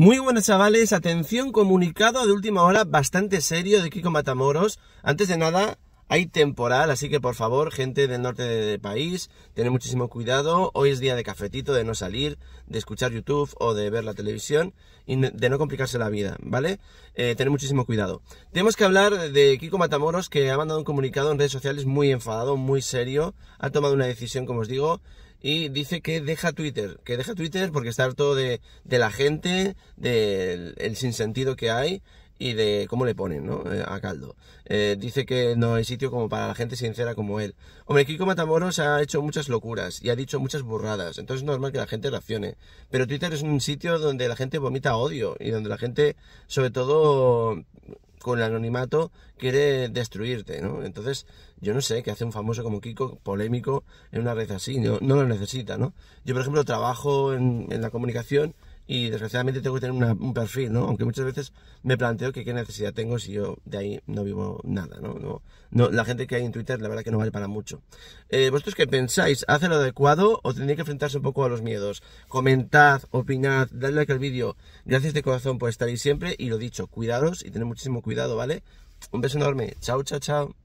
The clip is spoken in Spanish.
Muy buenas chavales, atención, comunicado de última hora bastante serio de Kiko Matamoros. Antes de nada, hay temporal, así que por favor, gente del norte del país, tened muchísimo cuidado. Hoy es día de cafetito, de no salir, de escuchar YouTube o de ver la televisión y de no complicarse la vida, ¿vale? Eh, tener muchísimo cuidado. Tenemos que hablar de Kiko Matamoros, que ha mandado un comunicado en redes sociales muy enfadado, muy serio. Ha tomado una decisión, como os digo, y dice que deja Twitter, que deja Twitter porque está harto de, la gente, del el sinsentido que hay y de cómo le ponen ¿no? Eh, a caldo. Eh, dice que no hay sitio como para la gente sincera como él. Hombre, Kiko Matamoros ha hecho muchas locuras y ha dicho muchas burradas, entonces es normal que la gente reaccione. Pero Twitter es un sitio donde la gente vomita odio y donde la gente, sobre todo, con el anonimato quiere destruirte, ¿no? Entonces, yo no sé qué hace un famoso como Kiko polémico en una red así, no, lo necesita, ¿no? Yo, por ejemplo, trabajo en, en la comunicación y desgraciadamente tengo que tener un perfil, ¿no? Aunque muchas veces me planteo que qué necesidad tengo si yo de ahí no vivo nada, ¿no? no, la gente que hay en Twitter, la verdad que no vale para mucho. Eh, ¿Vosotros qué pensáis? ¿Hace lo adecuado o tendría que enfrentarse un poco a los miedos? Comentad, opinad, dadle like al vídeo. Gracias de corazón por estar ahí siempre y lo dicho, cuidados y tened muchísimo cuidado, ¿vale? Un beso enorme. Chao, chao, chao.